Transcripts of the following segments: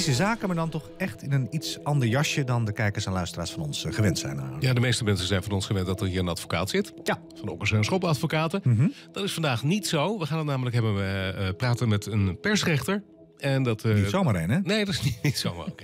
zaken, maar dan toch echt in een iets ander jasje dan de kijkers en luisteraars van ons eh, gewend zijn. Eh. Ja, de meeste mensen zijn van ons gewend dat er hier een advocaat zit. Ja. Van Okkers en Schop advocaten. Mhm. Dat is vandaag niet zo. We gaan het namelijk hebben, we, eh, praten met een persrechter en dat, uh, niet eh, zomaar één, hè? Nee, dat is niet, niet zomaar.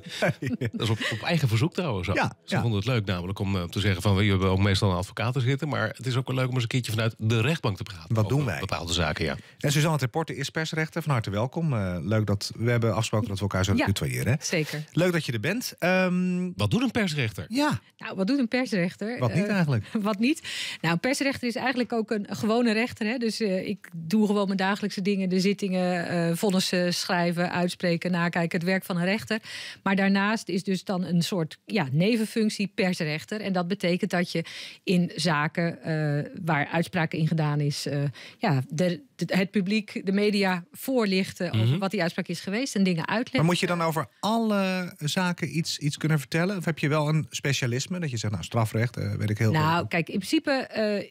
Dat is op, eigen verzoek trouwens ook. Ze vonden het leuk namelijk om eh, te zeggen van... we hebben ook meestal een advocaat zitten... maar het is ook wel leuk om eens een keertje vanuit de rechtbank te praten. Wat doen wij? bepaalde zaken, ja. En Suzanne Terporte is persrechter. Van harte welkom. Eh, leuk dat we hebben afgesproken dat we elkaar zouden ja, hè? zeker. Leuk dat je er bent. Ehm, wat doet een persrechter? Ja. Nou, wat doet een persrechter? Wat niet eigenlijk? wat niet? Nou, een persrechter is eigenlijk ook een gewone rechter, hè? Dus ik doe gewoon mijn dagelijkse dingen. De zittingen, vonnissen, schrijven uitspreken, nakijken, het werk van een rechter. Maar daarnaast is dus dan een soort ja, nevenfunctie persrechter. En dat betekent dat je in zaken eh, waar uitspraken in gedaan is, eh, ja, de, het publiek, de media voorlichten over mhm. wat die uitspraak is geweest en dingen uitleggen. Maar moet je dan over alle zaken iets, iets kunnen vertellen? Of heb je wel een specialisme dat je zegt, nou, strafrecht, eh, weet ik heel nou, veel. Nou, kijk, in principe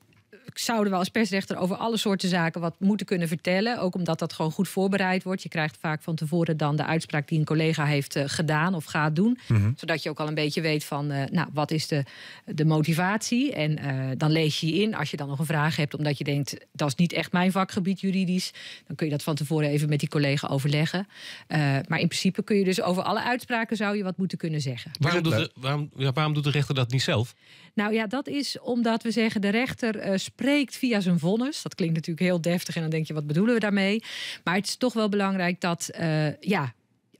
zouden we als persrechter over alle soorten zaken wat moeten kunnen vertellen. Ook omdat dat gewoon goed voorbereid wordt. Je krijgt vaak van tevoren dan de uitspraak die een collega heeft eh, gedaan of gaat doen. Mhm. Zodat je ook al een beetje weet van, eh, nou, wat is de, de motivatie? En eh, dan lees je je in als je dan nog een vraag hebt, omdat je denkt, dat is niet echt mijn vakgebied juridisch. Dan kun je dat van tevoren even met die collega overleggen. maar in principe kun je dus over alle uitspraken zou je wat moeten kunnen zeggen. Waarom doet de, waarom, waarom doet de rechter dat niet zelf? Nou ja, dat is omdat we zeggen, de rechter spreekt via zijn vonnis. Dat klinkt natuurlijk heel deftig en dan denk je, wat bedoelen we daarmee? Maar het is toch wel belangrijk dat eh, ja,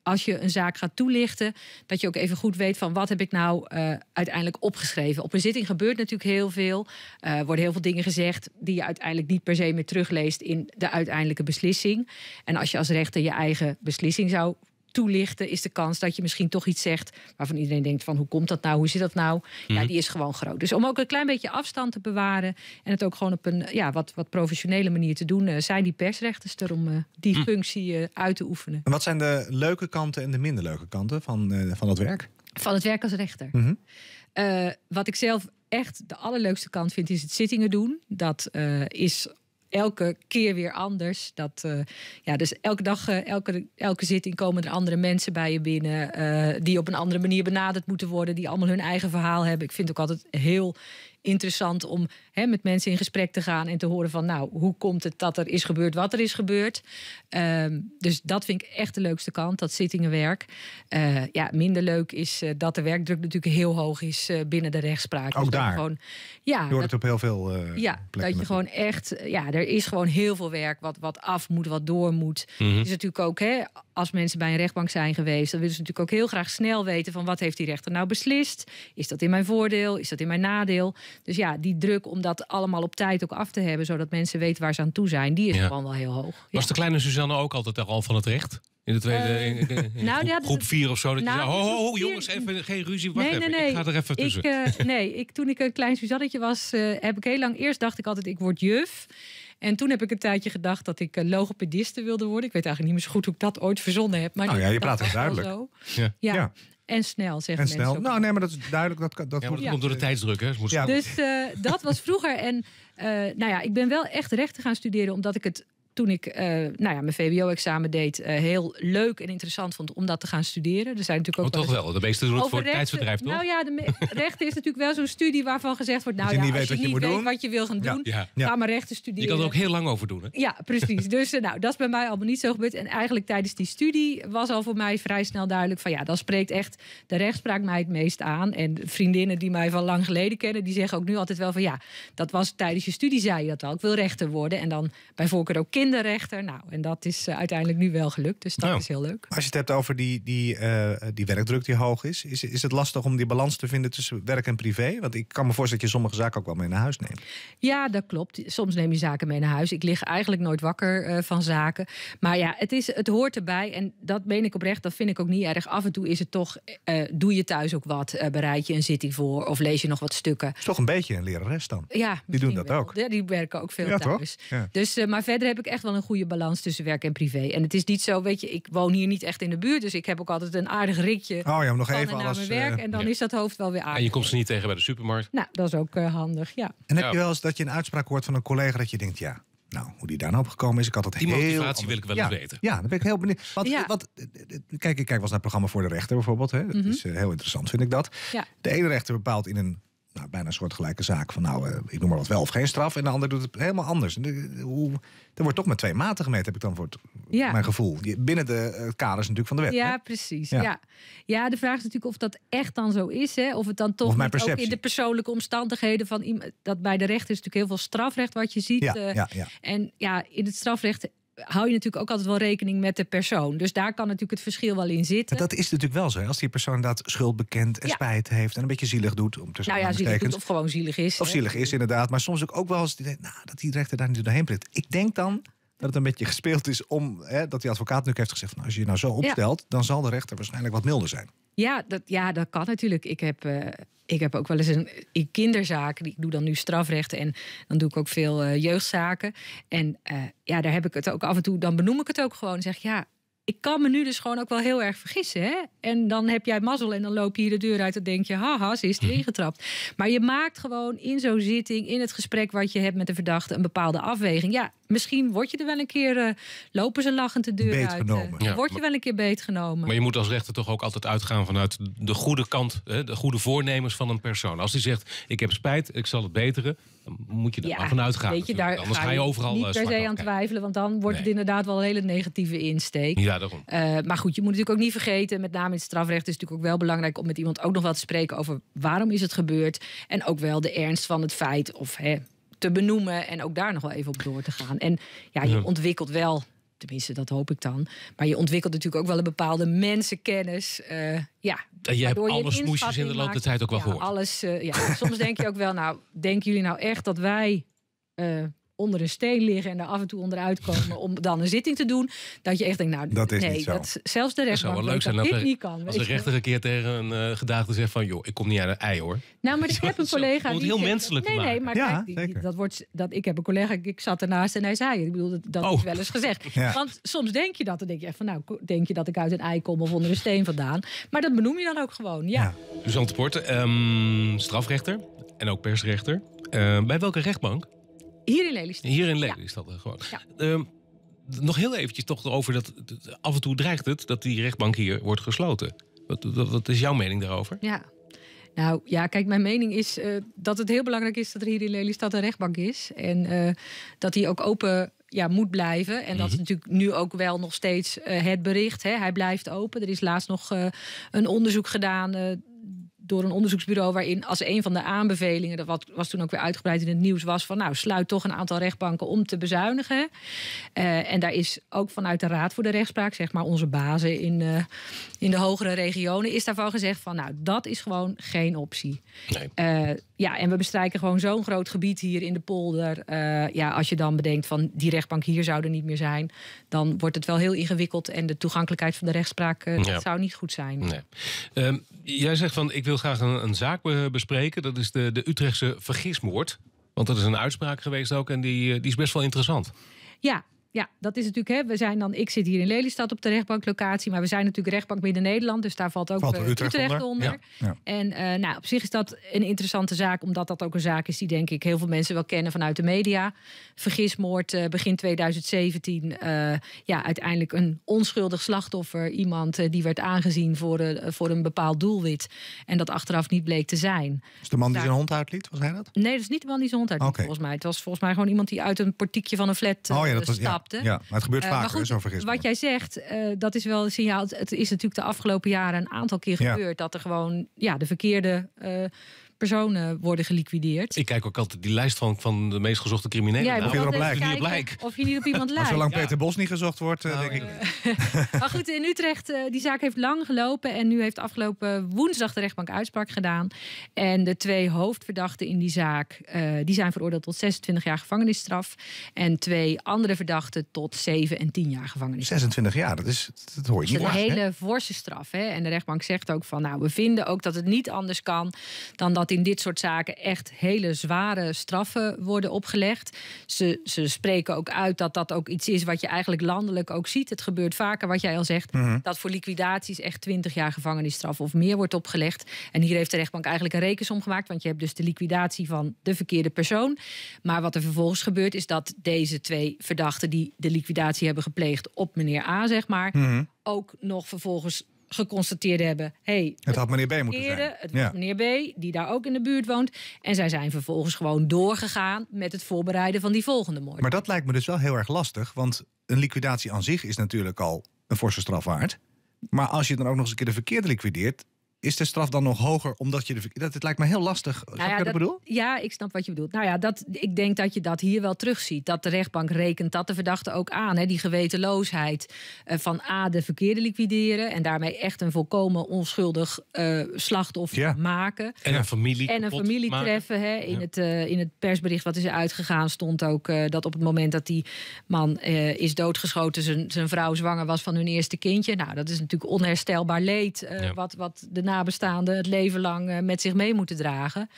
als je een zaak gaat toelichten, dat je ook even goed weet van wat heb ik nou eh, uiteindelijk opgeschreven. Op een zitting gebeurt natuurlijk heel veel. Eh, er worden heel veel dingen gezegd die je uiteindelijk niet per se meer terugleest in de uiteindelijke beslissing. En als je als rechter je eigen beslissing zou toelichten, is de kans dat je misschien toch iets zegt waarvan iedereen denkt van hoe komt dat nou, hoe zit dat nou? Ja, mhm. die is gewoon groot. Dus om ook een klein beetje afstand te bewaren en het ook gewoon op een ja, wat, wat professionele manier te doen, eh, zijn die persrechters er om eh, die mhm. functie eh, uit te oefenen. En wat zijn de leuke kanten en de minder leuke kanten van, uh, van dat werk? Van het werk als rechter. Mhm. wat ik zelf echt de allerleukste kant vind, is het zittingen doen. Dat uh, is elke keer weer anders. Dat, eh, ja, dus elke dag, eh, elke, elke zitting komen er andere mensen bij je binnen. Eh, die op een andere manier benaderd moeten worden. Die allemaal hun eigen verhaal hebben. Ik vind het ook altijd heel interessant om hè, met mensen in gesprek te gaan en te horen van, nou, hoe komt het dat er is gebeurd wat er is gebeurd? Ehm, dus dat vind ik echt de leukste kant, dat zittingenwerk. Eh, ja, minder leuk is eh, dat de werkdruk natuurlijk heel hoog is eh, binnen de rechtspraak. Ook dus daar? Gewoon, ja. Je het op heel veel Ja, dat je gewoon echt, ja, er is gewoon heel veel werk wat, wat af moet, wat door moet. Mhm. is natuurlijk ook, hè, als mensen bij een rechtbank zijn geweest, dan willen ze natuurlijk ook heel graag snel weten van wat heeft die rechter nou beslist? Is dat in mijn voordeel? Is dat in mijn nadeel? Dus ja, die druk om dat allemaal op tijd ook af te hebben, zodat mensen weten waar ze aan toe zijn, die is ja. gewoon wel heel hoog. Was de kleine Suzanne ook altijd al van het recht? In de tweede, ehm, nou, groep, ja, groep, vier of zo. Dat je nou, zei, jongens, even geen ruzie. Wacht nee, even, nee, ik ga er even tussen. Ik, eh, nee, ik, toen ik een klein Suzannetje was, eh, heb ik heel lang... Eerst dacht ik altijd, ik word juf. En toen heb ik een tijdje gedacht dat ik eh, logopediste wilde worden. Ik weet eigenlijk niet meer zo goed hoe ik dat ooit verzonnen heb. Maar nou ja, je praat het duidelijk. Ja. ja. En snel, zeggen en snel. Nou, nee, maar dat is duidelijk. Dat, dat, ja, dat komt door de tijdsdruk, hè? Dus, dus dat was vroeger. En nou ja, ik ben wel echt rechten gaan studeren... omdat ik het toen ik uh, nou ja, mijn VWO-examen deed, eh, heel leuk en interessant vond om dat te gaan studeren. Er zijn natuurlijk ook. Oh, wel toch wel, de meeste doen het voor het tijdsverdrijf, toch? Nou ja, de rechten is natuurlijk wel zo'n studie waarvan gezegd wordt: nou ja, als je niet moet weet doen. wat je wil gaan doen, ja, ga maar rechten studeren. Je kan er ook heel lang over doen. Hè? Ja, precies. dus eh, nou, dat is bij mij allemaal niet zo gebeurd. En eigenlijk tijdens die studie was al voor mij vrij snel duidelijk: van ja, dan spreekt echt de rechtspraak mij het meest aan. En vriendinnen die mij van lang geleden kennen, die zeggen ook nu altijd wel van ja, dat was tijdens je studie, zei je dat al. Ik wil rechter worden. En dan bij voorkeur ook kind de rechter. Nou, en dat is eh, uiteindelijk nu wel gelukt. Dus dat nou. is heel leuk. Als je het hebt over die, die, eh, die werkdruk die hoog is, is, is het lastig om die balans te vinden tussen werk en privé? Want ik kan me voorstellen dat je sommige zaken ook wel mee naar huis neemt. Ja, dat klopt. Soms neem je zaken mee naar huis. Ik lig eigenlijk nooit wakker eh, van zaken. Maar ja, het, is, het hoort erbij. En dat meen ik oprecht. Dat vind ik ook niet erg. Af en toe is het toch, doe je thuis ook wat? bereid je een zitting voor? Of lees je nog wat stukken? is toch een beetje een lerares dan? Ja, die doen dat ook. Ja, die werken ook veel ja, thuis. Ja. Dus, maar verder heb ik echt wel een goede balans tussen werk en privé. En het is niet zo, weet je, ik woon hier niet echt in de buurt. Dus ik heb ook altijd een aardig ritje Oh ja, nog even alles, werk. Eh, en dan is dat hoofd wel weer aardig. En je komt ze niet tegen bij de supermarkt. Nou, dat is ook eh, handig, ja. En heb je wel eens dat je een uitspraak hoort van een collega dat je denkt, ja, nou, hoe die daar nou op gekomen is, ik had het hele heel... motivatie wil ik wel eens weten. Ja, dan ben ik heel benieuwd. Want, ja. wat kijk, ik kijk wel eens naar het programma voor de rechter bijvoorbeeld. Hè. Dat mhm. is eh, heel interessant, vind ik dat. De ene rechter bepaalt in een nou, bijna een gelijke zaak. Van nou, eh, ik noem maar wat wel of geen straf. En de ander doet het helemaal anders. hoe, er wordt toch met twee maten gemeten, heb ik dan voor het, ja. mijn gevoel. Binnen de eh, kaders natuurlijk van de wet. Ja, precies. Ja. ja. de vraag is natuurlijk of dat echt dan zo is. Hè? Of het dan toch ook in de persoonlijke omstandigheden van iemand. Dat bij de rechter is natuurlijk heel veel strafrecht wat je ziet. Ja, eh. en ja, in het strafrecht hou je natuurlijk ook altijd wel rekening met de persoon. Dus daar kan natuurlijk het verschil wel in zitten. dat is natuurlijk wel zo. Als die persoon dat schuld bekent en spijt heeft en een beetje zielig doet. Om te nou ja, zielig doet, of gewoon zielig is. Of zielig is inderdaad. Maar soms ook, ook wel als die, nou, dat die rechter daar niet doorheen prikt. Ik denk dan, dat het een beetje gespeeld is om hè, dat die advocaat nu heeft gezegd: van, als je je nou zo opstelt, dan zal de rechter waarschijnlijk wat milder zijn. Ja, dat, ja, dat kan natuurlijk. Ik heb, eh, ik heb ook wel eens een in kinderzaken. Ik doe dan nu strafrecht en dan doe ik ook veel eh, jeugdzaken. En eh, ja, daar heb ik het ook af en toe. Dan benoem ik het ook gewoon. Zeg ja, ik kan me nu dus gewoon ook wel heel erg vergissen. Hè? En dan heb jij mazzel en dan loop je hier de deur uit en denk je, haha, ze is erin mhm. getrapt. Maar je maakt gewoon in zo'n zitting, in het gesprek wat je hebt met de verdachte, een bepaalde afweging. Ja, misschien word je er wel een keer, eh, lopen ze lachend de deur uit. Eh. word je wel een keer beetgenomen. Maar je moet als rechter toch ook altijd uitgaan vanuit de goede kant, hè, de goede voornemens van een persoon. Als die zegt, ik heb spijt, ik zal het beteren, dan moet je daar maar vanuit gaan. Weet je, daar Anders ga je, overal eh, per se aan twijfelen, want dan wordt het inderdaad wel een hele negatieve insteek. Ja, eh, maar goed, je moet natuurlijk ook niet vergeten, met name in het strafrecht is het natuurlijk ook wel belangrijk om met iemand ook nog wel te spreken over waarom is het gebeurd. En ook wel de ernst van het feit of hè, te benoemen en ook daar nog wel even op door te gaan. En ja, je ontwikkelt wel Tenminste, dat hoop ik dan. Maar je ontwikkelt natuurlijk ook wel een bepaalde mensenkennis. Eh, ja, en je hebt alles smoesjes in de loop der tijd ook wel ja, gehoord. Alles, eh, ja. Soms denk je ook wel, nou, denken jullie nou echt dat wij onder een steen liggen en er af en toe onderuit komen om dan een zitting te doen. Dat je echt denkt, nou, dat is nee, zelfs de rechter dat, leuk zijn dat, dat niet kan. Als de rechter een keer tegen een eh, gedaagde zegt van, joh, ik kom niet uit een ei hoor. Nou, maar ik heb een collega. Dat moet heel menselijk. Nee, nee, maar kijk, dat wordt, dat, ik heb een collega, ik zat ernaast en hij zei, ik bedoel, dat, is oh. wel eens gezegd. Want soms denk je dat, dan denk je echt van, nou, denk je dat ik uit een ei kom of onder een steen vandaan. Maar dat benoem je dan ook gewoon, ja. ja. Porte, dus ehm, strafrechter en ook persrechter. Ehm, bij welke rechtbank? Hier in Lelystad. Hier in Lelystad eh, gewoon. Ehm, nog heel eventjes toch over dat af en toe dreigt het dat die rechtbank hier wordt gesloten. Wat, wat, is jouw mening daarover? Ja. Nou ja, kijk, mijn mening is eh, dat het heel belangrijk is dat er hier in Lelystad een rechtbank is. En eh, dat die ook open ja, moet blijven. En dat is mhm. natuurlijk nu ook wel nog steeds het bericht. Hè. Hij blijft open. Er is laatst nog een onderzoek gedaan door een onderzoeksbureau waarin als een van de aanbevelingen, dat wat, was toen ook weer uitgebreid in het nieuws, was van nou sluit toch een aantal rechtbanken om te bezuinigen. Eh, en daar is ook vanuit de Raad voor de Rechtspraak, zeg maar onze bazen in, eh, in de hogere regionen, is daarvan gezegd van nou dat is gewoon geen optie. Nee. Eh, ja, en we bestrijken gewoon zo'n groot gebied hier in de polder. ja, als je dan bedenkt van die rechtbank hier zou er niet meer zijn, dan wordt het wel heel ingewikkeld en de toegankelijkheid van de rechtspraak zou niet goed zijn. Nee. Ehm, jij zegt van ik wil graag een, zaak bespreken. Dat is de, de Utrechtse vergismoord. Want dat is een uitspraak geweest ook en die, eh, die is best wel interessant. Ja, ja, dat is natuurlijk. Hè, we zijn dan, ik zit hier in Lelystad op de rechtbanklocatie, maar we zijn natuurlijk rechtbank binnen nederland dus daar valt ook valt eh, Utrecht, onder. En eh, nou, op zich is dat een interessante zaak, omdat dat ook een zaak is die denk ik heel veel mensen wel kennen vanuit de media. Vergismoord eh, begin 2017, ja, uiteindelijk een onschuldig slachtoffer, iemand die werd aangezien voor, voor een bepaald doelwit en dat achteraf niet bleek te zijn. Dus de man die zijn hond uitliet, was hij dat? Nee, dat is niet de man die zijn hond uitliet, volgens mij. Het was volgens mij gewoon iemand die uit een portiekje van een flat oh, ja, dat was, ja, ja, maar het gebeurt eh, vaak, goed, zo vergis Wat jij zegt, eh, dat is wel een signaal. Het is natuurlijk de afgelopen jaren een aantal keer gebeurd... dat er gewoon ja, de verkeerde eh, personen worden geliquideerd. Ik kijk ook altijd die lijst van, van de meest gezochte criminelen. Ja, of, je of je niet op iemand lijkt. zolang Peter Bos niet gezocht wordt, eh, nou, denk ik. Eh. maar goed, in Utrecht, eh, die zaak heeft lang gelopen. En nu heeft afgelopen woensdag de rechtbank uitspraak gedaan. En de twee hoofdverdachten in die zaak, die zijn veroordeeld tot 26 jaar gevangenisstraf. En twee andere verdachten tot 7 en 10 jaar gevangenisstraf. 26 jaar, dat, is, dat hoor je niet. Dat een hele forse straf. Hè? En de rechtbank zegt ook van, nou, we vinden ook dat het niet anders kan dan dat in dit soort zaken echt hele zware straffen worden opgelegd. Ze, ze spreken ook uit dat dat ook iets is wat je eigenlijk landelijk ook ziet. Het gebeurt vaker, wat jij al zegt, mhm. dat voor liquidaties echt 20 jaar gevangenisstraf of meer wordt opgelegd. En hier heeft de rechtbank eigenlijk een rekensom gemaakt, want je hebt dus de liquidatie van de verkeerde persoon. Maar wat er vervolgens gebeurt is dat deze twee verdachten die de liquidatie hebben gepleegd op meneer A, zeg maar, mhm. ook nog vervolgens geconstateerd hebben. Hey, het had meneer B moeten zijn. Het meneer B, die daar ook in de buurt woont. En zij zijn vervolgens gewoon doorgegaan met het voorbereiden van die volgende moord. Maar dat lijkt me dus wel heel erg lastig. Want een liquidatie aan zich is natuurlijk al een forse straf waard. Maar als je dan ook nog eens een keer de verkeerde liquideert, is de straf dan nog hoger omdat je de dat het lijkt me heel lastig. Nou ja, ik bedoel? ja, ik snap wat je bedoelt. Nou ja, dat, ik denk dat je dat hier wel terugziet. Dat de rechtbank rekent dat de verdachte ook aan. Hè, die gewetenloosheid eh, van A, de verkeerde liquideren. En daarmee echt een volkomen onschuldig eh, slachtoffer maken. En een familie. En een familie treffen. Hè, in, het, eh, in het persbericht wat is er uitgegaan, stond ook dat op het moment dat die man is doodgeschoten, zijn, zijn vrouw zwanger was van hun eerste kindje. Nou, dat is natuurlijk onherstelbaar leed. wat, wat de het leven lang eh, met zich mee moeten dragen.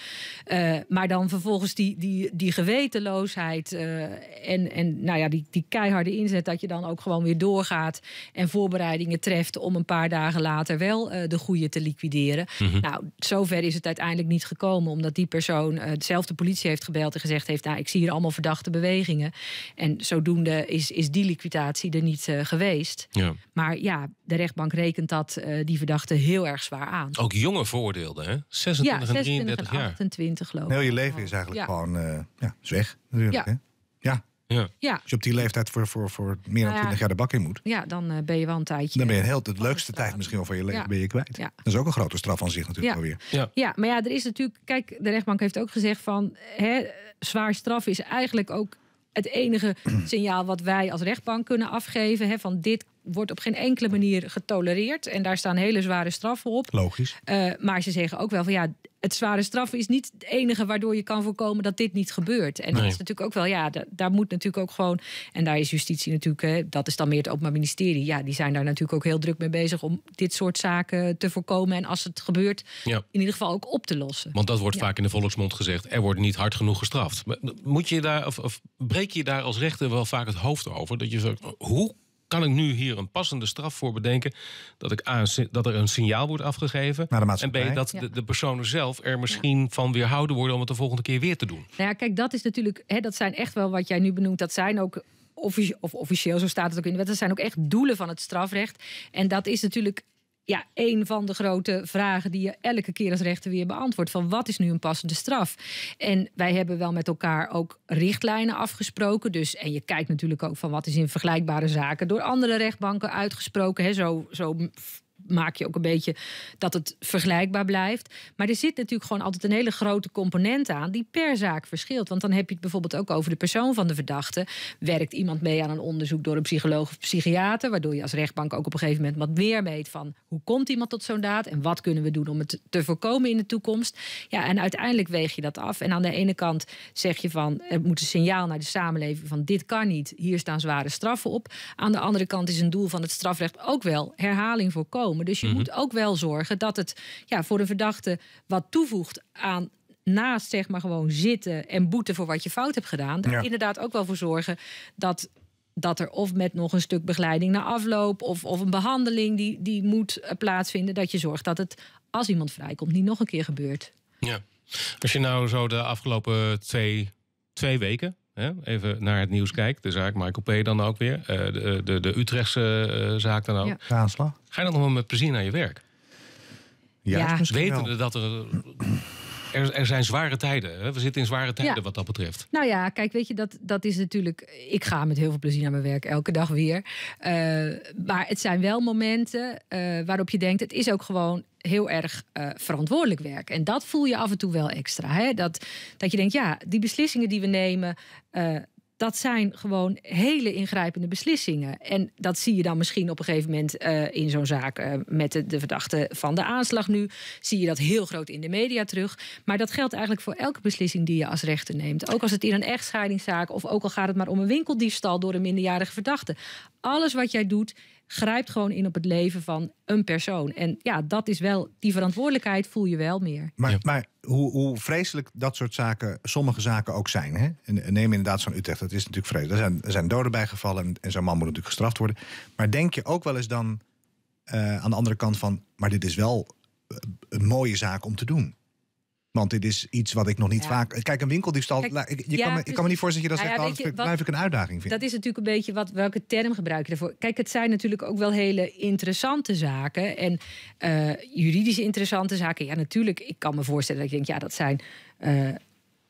Eh, maar dan vervolgens die, die, die gewetenloosheid eh, en, en nou ja, die, die keiharde inzet dat je dan ook gewoon weer doorgaat en voorbereidingen treft om een paar dagen later wel de goede te liquideren. Mhm. Nou, zover is het uiteindelijk niet gekomen, omdat die persoon dezelfde politie heeft gebeld en gezegd heeft: Nou, ik zie hier allemaal verdachte bewegingen. En zodoende is, is die liquidatie er niet geweest. Ja. Maar ja, de rechtbank rekent dat die verdachte heel erg zwaar aan. Ook jonge voordeelden, hè? 26, en 26 33 en 28 jaar. 28 lopen. Heel je leven is eigenlijk gewoon uh, ja, weg, natuurlijk. Hè? ja. Ja. Als je op die leeftijd voor, voor, voor meer dan 20 nou jaar de bak in moet. Ja, dan eh, ben je wel een tijdje. Dan ben je heel, de leukste tijd misschien al van je leven ben je kwijt. Dat is ook een grote straf aan zich natuurlijk alweer. Ja. ja, maar ja, er is natuurlijk. Kijk, de rechtbank heeft ook gezegd van hè, zwaar straf is eigenlijk ook het enige signaal wat wij als rechtbank kunnen afgeven. Hè, van dit wordt op geen enkele manier getolereerd. En daar staan hele zware straffen op. Logisch. Eh, maar ze zeggen ook wel van ja, het zware straffen is niet het enige waardoor je kan voorkomen dat dit niet gebeurt. En dat is natuurlijk ook wel, ja, daar moet natuurlijk ook gewoon. En daar is justitie natuurlijk, hè, dat is dan meer het Openbaar Ministerie. Ja, die zijn daar natuurlijk ook heel druk mee bezig om dit soort zaken te voorkomen. En als het gebeurt, ja. in ieder geval ook op te lossen. Want dat wordt vaak in de volksmond gezegd: er wordt niet hard genoeg gestraft. Eh, moet je daar, of, breek je daar als rechter wel vaak het hoofd over? Dat je zo hoe kan ik nu hier een passende straf voor bedenken? Dat, ik A, dat er een signaal wordt afgegeven. en B, dat de, personen zelf er misschien van weerhouden worden om het de volgende keer weer te doen. Nou ja, kijk, dat is natuurlijk, hè, dat zijn echt wel wat jij nu benoemt, dat zijn ook of officieel, zo staat het ook in de wet. Dat zijn ook echt doelen van het strafrecht. En dat is natuurlijk ja, een van de grote vragen die je elke keer als rechter weer beantwoordt. Van wat is nu een passende straf? En wij hebben wel met elkaar ook richtlijnen afgesproken. Dus, en je kijkt natuurlijk ook van wat is in vergelijkbare zaken door andere rechtbanken uitgesproken. Hè, zo, zo maak je ook een beetje dat het vergelijkbaar blijft. Maar er zit natuurlijk gewoon altijd een hele grote component aan die per zaak verschilt. Want dan heb je het bijvoorbeeld ook over de persoon van de verdachte. Werkt iemand mee aan een onderzoek door een psycholoog of psychiater, waardoor je als rechtbank ook op een gegeven moment wat meer weet van hoe komt iemand tot zo'n daad en wat kunnen we doen om het te voorkomen in de toekomst. Ja, en uiteindelijk weeg je dat af. En aan de ene kant zeg je van er moet een signaal naar de samenleving van dit kan niet, hier staan zware straffen op. Aan de andere kant is een doel van het strafrecht ook wel herhaling voorkomen. Dus je mhm. moet ook wel zorgen dat het ja, voor de verdachte wat toevoegt aan naast zeg maar gewoon zitten en boeten voor wat je fout hebt gedaan, daar inderdaad ook wel voor zorgen dat dat er of met nog een stuk begeleiding na afloop of, of een behandeling die, die moet eh, plaatsvinden, dat je zorgt dat het als iemand vrijkomt niet nog een keer gebeurt. Ja. Als je nou zo de afgelopen twee, twee weken even naar het nieuws kijkt, de zaak Michael P. dan ook weer, eh, de, de, de Utrechtse eh, zaak dan ook. aanslag. Ga je dan nog wel met plezier naar je werk? Ja, ja. wetende dat er er, er, zijn zware tijden. Hè? We zitten in zware tijden wat dat betreft. Nou ja, kijk, weet je, dat, dat is natuurlijk. Ik ga met heel veel plezier naar mijn werk, elke dag weer. Eh, maar het zijn wel momenten waarop je denkt: het is ook gewoon heel erg eh, verantwoordelijk werk. En dat voel je af en toe wel extra. Hè? Dat, dat je denkt, ja, die beslissingen die we nemen. Eh, dat zijn gewoon hele ingrijpende beslissingen. En dat zie je dan misschien op een gegeven moment eh, in zo'n zaak met de, de, verdachte van de aanslag nu. Zie je dat heel groot in de media terug. Maar dat geldt eigenlijk voor elke beslissing die je als rechter neemt. Ook als het in een echtscheidingszaak of ook al gaat het maar om een winkeldiefstal door een minderjarige verdachte. Alles wat jij doet grijpt gewoon in op het leven van een persoon. En ja, dat is wel, die verantwoordelijkheid voel je wel meer. Maar, maar hoe, hoe, vreselijk dat soort zaken, sommige zaken ook zijn. Hè? neem inderdaad zo'n Utrecht, dat is natuurlijk vreselijk. Er zijn, er zijn doden bijgevallen en, en zo'n man moet natuurlijk gestraft worden. Maar denk je ook wel eens dan eh, aan de andere kant van, maar dit is wel eh, een mooie zaak om te doen? Want dit is iets wat ik nog niet vaak. Kijk, een winkeldiefstal. Kijk, je nou, ja, kan me, ik kan me niet voorstellen dat je dat blijft nou zegt. blijf ik een uitdaging vinden. Dat is natuurlijk een beetje wat, welke term gebruik je daarvoor. Kijk, het zijn natuurlijk ook wel hele interessante zaken. En uh, eh, juridisch interessante zaken. Ja, natuurlijk. Ik kan me voorstellen dat ik denk ja, dat zijn. Eh,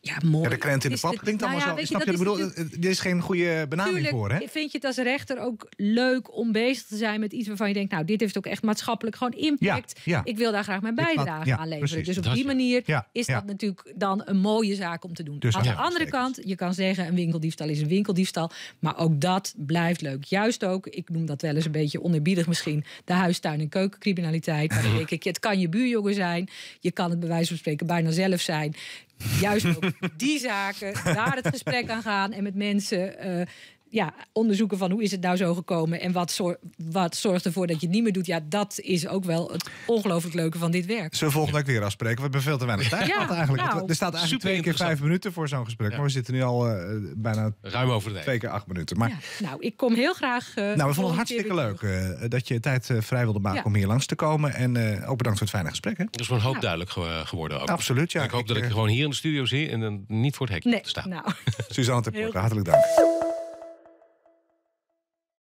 ja, mooi. Ja, de krent in de pap klinkt allemaal nou zo. Snap bedoel, dit eh, is geen goede benaming voor, hè? Eh, vind je het als rechter ook leuk om bezig te zijn met iets waarvan je denkt... nou, dit heeft ook echt maatschappelijk gewoon impact. ik wil daar graag mijn bijdrage aan leveren. Dus op die manier is dat natuurlijk dan een mooie zaak om te doen. Dus aan de andere kant, je kan zeggen een winkeldiefstal is een winkeldiefstal. Maar ook dat blijft leuk. Juist ook, ik noem dat wel eens een beetje oneerbiedig misschien... de huistuin- en keukencriminaliteit. Maar dan denk ik, het kan je buurjongen zijn. Je kan het bij wijze van spreken bijna zelf zijn juist ook die zaken, daar het gesprek aan gaan en met mensen eh, ja, onderzoeken van hoe is het nou zo gekomen en wat, wat zorgt ervoor dat je het niet meer doet. Ja, dat is ook wel het ongelooflijk leuke van dit werk. Zullen we volgende week weer afspreken? We hebben veel te weinig tijd ja, eigenlijk. Nou, er staat eigenlijk twee keer vijf minuten voor zo'n gesprek. Maar we zitten nu al eh, bijna Ruim over de twee keer acht minuten. Maar, nou, ik kom heel graag. Eh, nou, we vonden het hartstikke leuk eh, dat je tijd vrij wilde maken om hier langs te komen. En ook bedankt voor het fijne gesprek. Het is wel een hoop nou. duidelijk geworden. Ook. Absoluut, ja. ik hoop dat ik gewoon hier in de studio zie en dan niet voor het hekje te staan. Nou. Suzanne, hartelijk dank.